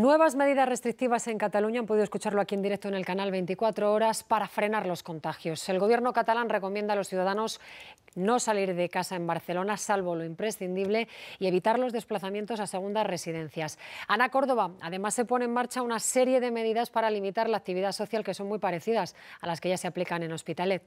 Nuevas medidas restrictivas en Cataluña, han podido escucharlo aquí en directo en el canal 24 horas, para frenar los contagios. El gobierno catalán recomienda a los ciudadanos no salir de casa en Barcelona, salvo lo imprescindible, y evitar los desplazamientos a segundas residencias. Ana Córdoba, además, se pone en marcha una serie de medidas para limitar la actividad social que son muy parecidas a las que ya se aplican en Hospitalet.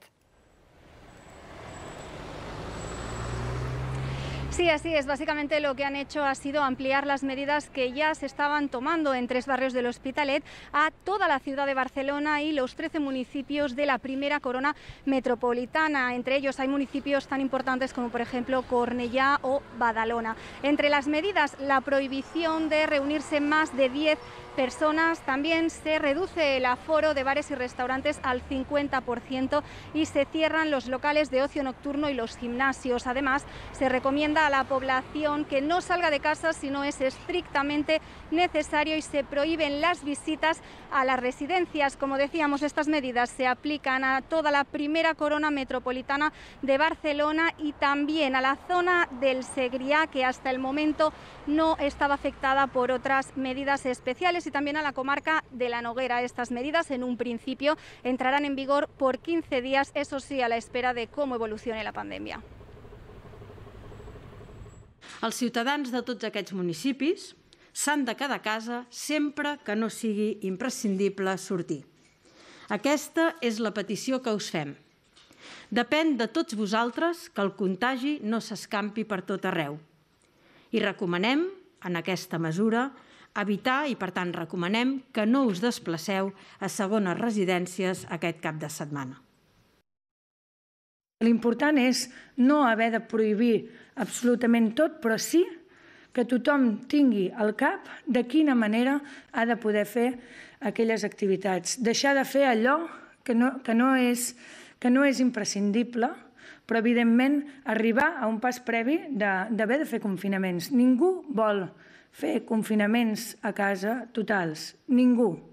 Sí, así es. Básicamente lo que han hecho ha sido ampliar las medidas que ya se estaban tomando en tres barrios del Hospitalet a toda la ciudad de Barcelona y los 13 municipios de la primera corona metropolitana. Entre ellos hay municipios tan importantes como por ejemplo Cornellá o Badalona. Entre las medidas, la prohibición de reunirse más de 10 personas. También se reduce el aforo de bares y restaurantes al 50% y se cierran los locales de ocio nocturno y los gimnasios. Además, se recomienda a la población que no salga de casa si no es estrictamente necesario y se prohíben las visitas a las residencias. Como decíamos, estas medidas se aplican a toda la primera corona metropolitana de Barcelona y también a la zona del Segriá, que hasta el momento no estaba afectada por otras medidas especiales, y también a la comarca de la Noguera. Estas medidas, en un principio, entrarán en vigor por 15 días, eso sí, a la espera de cómo evolucione la pandemia. Els ciutadans de tots aquests municipis s'han de quedar a casa sempre que no sigui imprescindible sortir. Aquesta és la petició que us fem. Depèn de tots vosaltres que el contagi no s'escampi per tot arreu. I recomanem, en aquesta mesura, evitar i, per tant, recomanem que no us desplaceu a segones residències aquest cap de setmana. L'important és no haver de prohibir absolutament tot, però sí que tothom tingui al cap de quina manera ha de poder fer aquelles activitats. Deixar de fer allò que no, que no, és, que no és imprescindible, però evidentment arribar a un pas previ d'haver de, de fer confinaments. Ningú vol fer confinaments a casa totals, ningú.